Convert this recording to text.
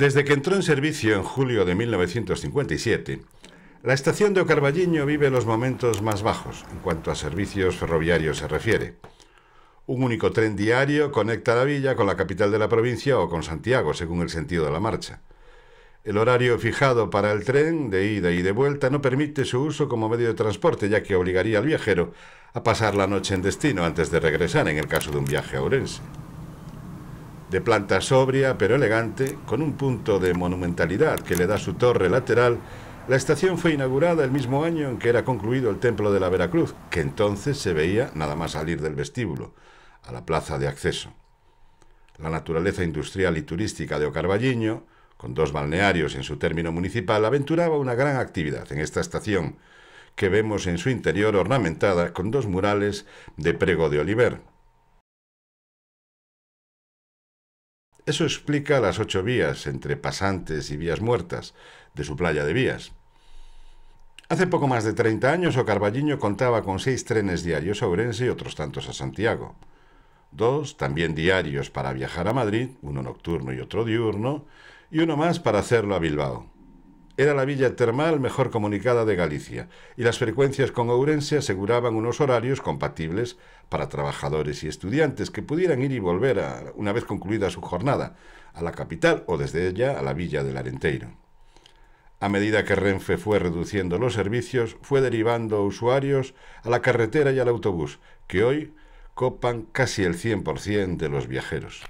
Desde que entró en servicio en julio de 1957, la estación de Carballiño vive los momentos más bajos en cuanto a servicios ferroviarios se refiere. Un único tren diario conecta la villa con la capital de la provincia o con Santiago, según el sentido de la marcha. El horario fijado para el tren de ida y de vuelta no permite su uso como medio de transporte, ya que obligaría al viajero a pasar la noche en destino antes de regresar en el caso de un viaje a Orense de planta sobria pero elegante, con un punto de monumentalidad que le da su torre lateral, la estación fue inaugurada el mismo año en que era concluido el Templo de la Veracruz, que entonces se veía nada más salir del vestíbulo, a la plaza de acceso. La naturaleza industrial y turística de Ocarvalliño, con dos balnearios en su término municipal, aventuraba una gran actividad en esta estación, que vemos en su interior ornamentada con dos murales de prego de Oliver, Eso explica las ocho vías entre pasantes y vías muertas de su playa de vías. Hace poco más de 30 años, o Carballiño contaba con seis trenes diarios a Orense y otros tantos a Santiago. Dos también diarios para viajar a Madrid, uno nocturno y otro diurno, y uno más para hacerlo a Bilbao era la villa termal mejor comunicada de Galicia, y las frecuencias con Ourense aseguraban unos horarios compatibles para trabajadores y estudiantes que pudieran ir y volver, una vez concluida su jornada, a la capital o desde ella a la villa del Arenteiro. A medida que Renfe fue reduciendo los servicios, fue derivando usuarios a la carretera y al autobús, que hoy copan casi el 100% de los viajeros.